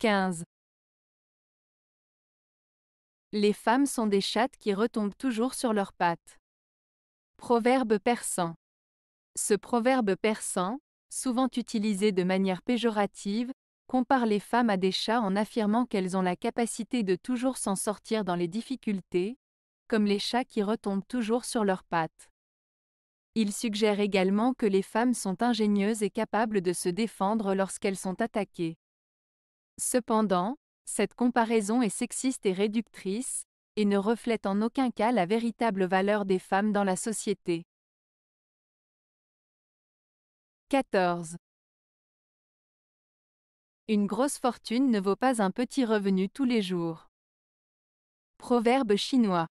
15. Les femmes sont des chattes qui retombent toujours sur leurs pattes. Proverbe persan. Ce proverbe persan, souvent utilisé de manière péjorative, compare les femmes à des chats en affirmant qu'elles ont la capacité de toujours s'en sortir dans les difficultés, comme les chats qui retombent toujours sur leurs pattes. Il suggère également que les femmes sont ingénieuses et capables de se défendre lorsqu'elles sont attaquées. Cependant, cette comparaison est sexiste et réductrice, et ne reflète en aucun cas la véritable valeur des femmes dans la société. 14. Une grosse fortune ne vaut pas un petit revenu tous les jours. Proverbe chinois.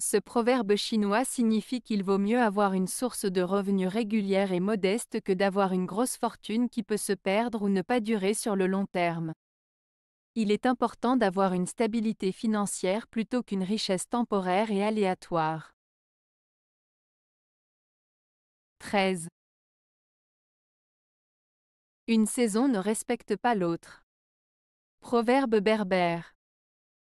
Ce proverbe chinois signifie qu'il vaut mieux avoir une source de revenus régulière et modeste que d'avoir une grosse fortune qui peut se perdre ou ne pas durer sur le long terme il est important d'avoir une stabilité financière plutôt qu'une richesse temporaire et aléatoire. 13. Une saison ne respecte pas l'autre. Proverbe berbère.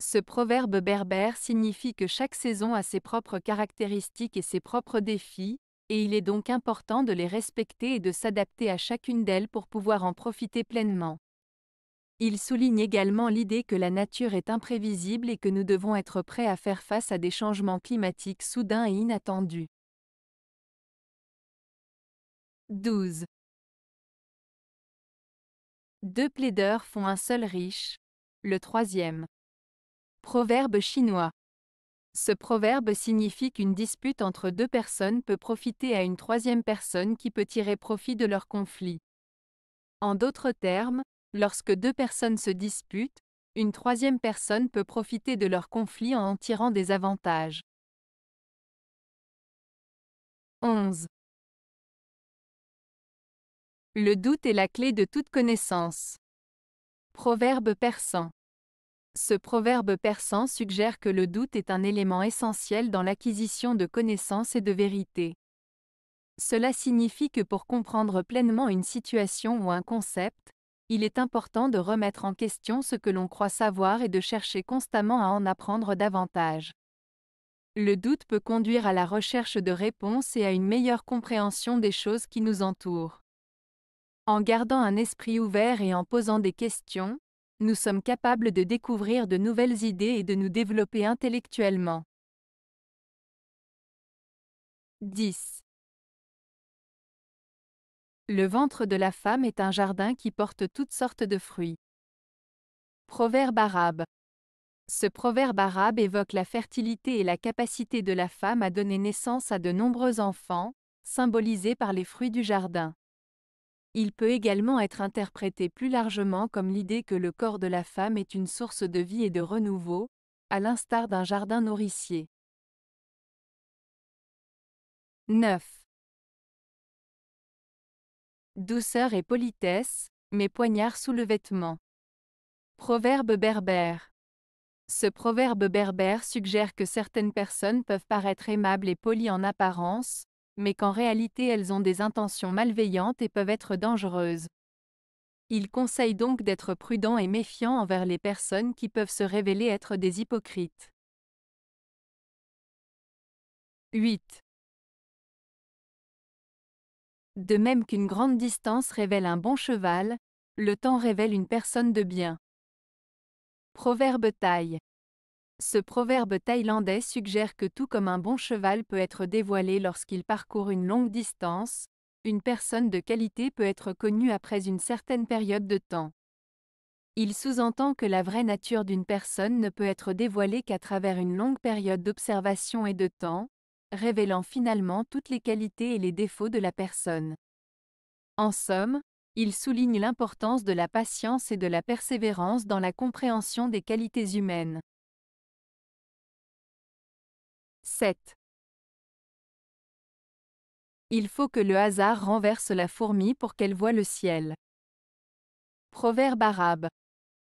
Ce proverbe berbère signifie que chaque saison a ses propres caractéristiques et ses propres défis, et il est donc important de les respecter et de s'adapter à chacune d'elles pour pouvoir en profiter pleinement. Il souligne également l'idée que la nature est imprévisible et que nous devons être prêts à faire face à des changements climatiques soudains et inattendus. 12. Deux plaideurs font un seul riche. Le troisième. Proverbe chinois. Ce proverbe signifie qu'une dispute entre deux personnes peut profiter à une troisième personne qui peut tirer profit de leur conflit. En d'autres termes, Lorsque deux personnes se disputent, une troisième personne peut profiter de leur conflit en en tirant des avantages. 11. Le doute est la clé de toute connaissance. Proverbe persan. Ce proverbe persan suggère que le doute est un élément essentiel dans l'acquisition de connaissances et de vérité. Cela signifie que pour comprendre pleinement une situation ou un concept, il est important de remettre en question ce que l'on croit savoir et de chercher constamment à en apprendre davantage. Le doute peut conduire à la recherche de réponses et à une meilleure compréhension des choses qui nous entourent. En gardant un esprit ouvert et en posant des questions, nous sommes capables de découvrir de nouvelles idées et de nous développer intellectuellement. 10. Le ventre de la femme est un jardin qui porte toutes sortes de fruits. Proverbe arabe. Ce proverbe arabe évoque la fertilité et la capacité de la femme à donner naissance à de nombreux enfants, symbolisés par les fruits du jardin. Il peut également être interprété plus largement comme l'idée que le corps de la femme est une source de vie et de renouveau, à l'instar d'un jardin nourricier. 9 douceur et politesse, mais poignard sous le vêtement. Proverbe berbère. Ce proverbe berbère suggère que certaines personnes peuvent paraître aimables et polies en apparence, mais qu'en réalité elles ont des intentions malveillantes et peuvent être dangereuses. Il conseille donc d'être prudent et méfiant envers les personnes qui peuvent se révéler être des hypocrites. 8. De même qu'une grande distance révèle un bon cheval, le temps révèle une personne de bien. Proverbe thaï. Ce proverbe thaïlandais suggère que tout comme un bon cheval peut être dévoilé lorsqu'il parcourt une longue distance, une personne de qualité peut être connue après une certaine période de temps. Il sous-entend que la vraie nature d'une personne ne peut être dévoilée qu'à travers une longue période d'observation et de temps, révélant finalement toutes les qualités et les défauts de la personne. En somme, il souligne l'importance de la patience et de la persévérance dans la compréhension des qualités humaines. 7. Il faut que le hasard renverse la fourmi pour qu'elle voie le ciel. Proverbe arabe.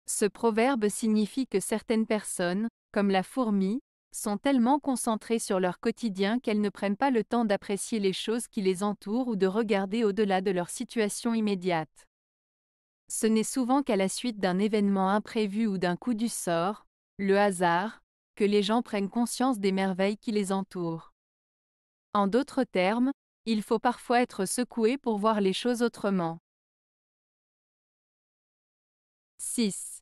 Ce proverbe signifie que certaines personnes, comme la fourmi, sont tellement concentrées sur leur quotidien qu'elles ne prennent pas le temps d'apprécier les choses qui les entourent ou de regarder au-delà de leur situation immédiate. Ce n'est souvent qu'à la suite d'un événement imprévu ou d'un coup du sort, le hasard, que les gens prennent conscience des merveilles qui les entourent. En d'autres termes, il faut parfois être secoué pour voir les choses autrement. 6.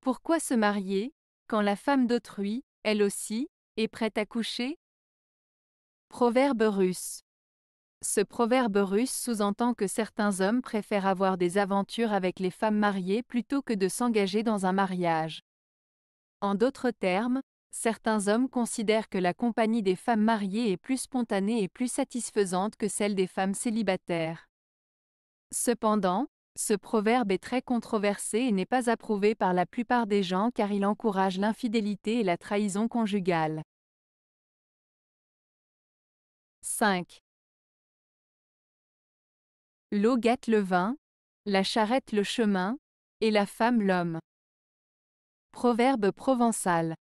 Pourquoi se marier quand la femme d'autrui, elle aussi, est prête à coucher Proverbe russe. Ce proverbe russe sous-entend que certains hommes préfèrent avoir des aventures avec les femmes mariées plutôt que de s'engager dans un mariage. En d'autres termes, certains hommes considèrent que la compagnie des femmes mariées est plus spontanée et plus satisfaisante que celle des femmes célibataires. Cependant, ce proverbe est très controversé et n'est pas approuvé par la plupart des gens car il encourage l'infidélité et la trahison conjugale. 5. L'eau gâte le vin, la charrette le chemin, et la femme l'homme. Proverbe provençal.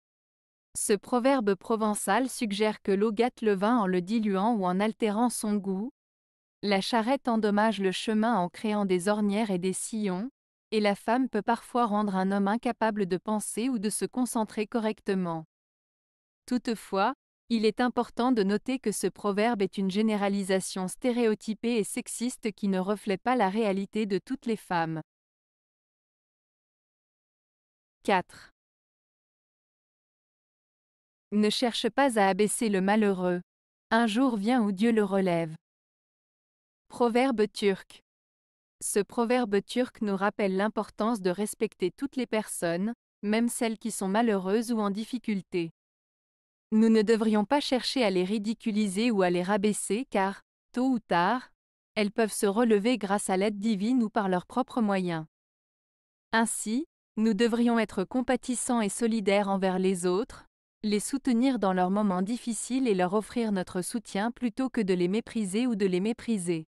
Ce proverbe provençal suggère que l'eau gâte le vin en le diluant ou en altérant son goût, la charrette endommage le chemin en créant des ornières et des sillons, et la femme peut parfois rendre un homme incapable de penser ou de se concentrer correctement. Toutefois, il est important de noter que ce proverbe est une généralisation stéréotypée et sexiste qui ne reflète pas la réalité de toutes les femmes. 4. Ne cherche pas à abaisser le malheureux. Un jour vient où Dieu le relève. Proverbe turc. Ce proverbe turc nous rappelle l'importance de respecter toutes les personnes, même celles qui sont malheureuses ou en difficulté. Nous ne devrions pas chercher à les ridiculiser ou à les rabaisser car, tôt ou tard, elles peuvent se relever grâce à l'aide divine ou par leurs propres moyens. Ainsi, nous devrions être compatissants et solidaires envers les autres, les soutenir dans leurs moments difficiles et leur offrir notre soutien plutôt que de les mépriser ou de les mépriser.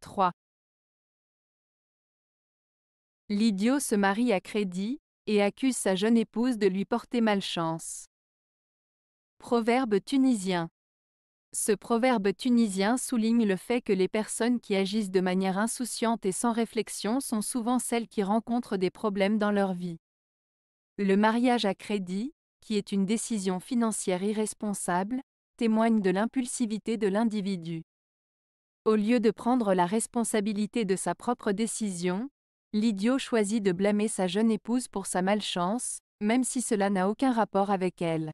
3. L'idiot se marie à crédit, et accuse sa jeune épouse de lui porter malchance. Proverbe tunisien. Ce proverbe tunisien souligne le fait que les personnes qui agissent de manière insouciante et sans réflexion sont souvent celles qui rencontrent des problèmes dans leur vie. Le mariage à crédit, qui est une décision financière irresponsable, témoigne de l'impulsivité de l'individu. Au lieu de prendre la responsabilité de sa propre décision, l'idiot choisit de blâmer sa jeune épouse pour sa malchance, même si cela n'a aucun rapport avec elle.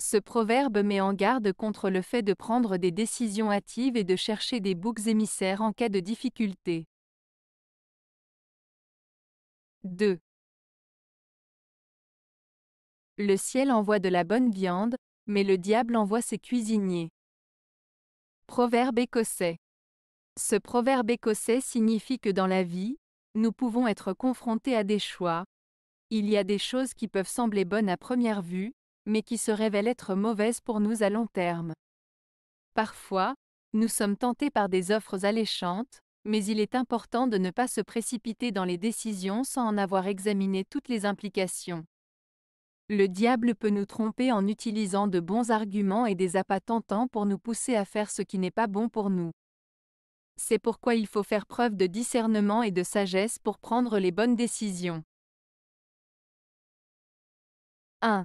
Ce proverbe met en garde contre le fait de prendre des décisions hâtives et de chercher des boucs émissaires en cas de difficulté. 2. Le ciel envoie de la bonne viande, mais le diable envoie ses cuisiniers. Proverbe écossais. Ce proverbe écossais signifie que dans la vie, nous pouvons être confrontés à des choix. Il y a des choses qui peuvent sembler bonnes à première vue, mais qui se révèlent être mauvaises pour nous à long terme. Parfois, nous sommes tentés par des offres alléchantes, mais il est important de ne pas se précipiter dans les décisions sans en avoir examiné toutes les implications. Le diable peut nous tromper en utilisant de bons arguments et des appâts tentants pour nous pousser à faire ce qui n'est pas bon pour nous. C'est pourquoi il faut faire preuve de discernement et de sagesse pour prendre les bonnes décisions. 1.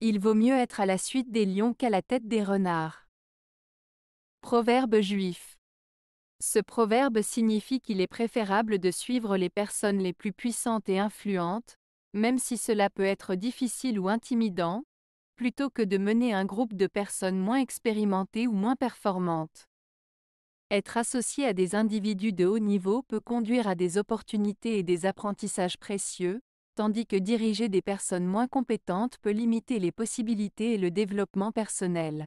Il vaut mieux être à la suite des lions qu'à la tête des renards. Proverbe juif. Ce proverbe signifie qu'il est préférable de suivre les personnes les plus puissantes et influentes, même si cela peut être difficile ou intimidant, plutôt que de mener un groupe de personnes moins expérimentées ou moins performantes. Être associé à des individus de haut niveau peut conduire à des opportunités et des apprentissages précieux, tandis que diriger des personnes moins compétentes peut limiter les possibilités et le développement personnel.